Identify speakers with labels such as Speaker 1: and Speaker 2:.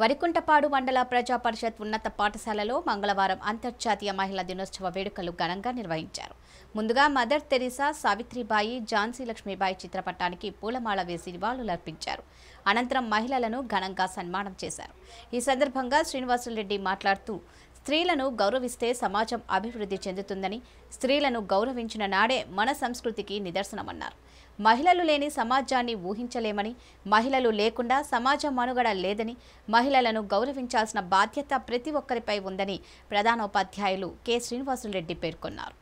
Speaker 1: వరికుంటపాడు మండల ప్రజా పరిషత్ ఉన్నత పాఠశాలలో మంగళవారం అంతర్జాతీయ మహిళా దినోత్సవ వేడుకలు ఘనంగా నిర్వహించారు ముందుగా మదర్ తెరిసా సావిత్రిబాయి ఝాన్సీ లక్ష్మీబాయి చిత్రపటానికి పూలమాల వేసి నివాళులర్పించారు అనంతరం మహిళలను ఘనంగా సన్మానం చేశారు ఈ సందర్భంగా శ్రీనివాసరెడ్డి మాట్లాడుతూ స్త్రీలను గౌరవిస్తే సమాజం అభివృద్ధి చెందుతుందని స్త్రీలను గౌరవించిన నాడే మన సంస్కృతికి నిదర్శనమన్నారు మహిళలు లేని సమాజాన్ని ఊహించలేమని మహిళలు లేకుండా సమాజం మనుగడ లేదని మహిళలను గౌరవించాల్సిన బాధ్యత ప్రతి ఒక్కరిపై ఉందని ప్రధానోపాధ్యాయులు కె శ్రీనివాసులరెడ్డి పేర్కొన్నారు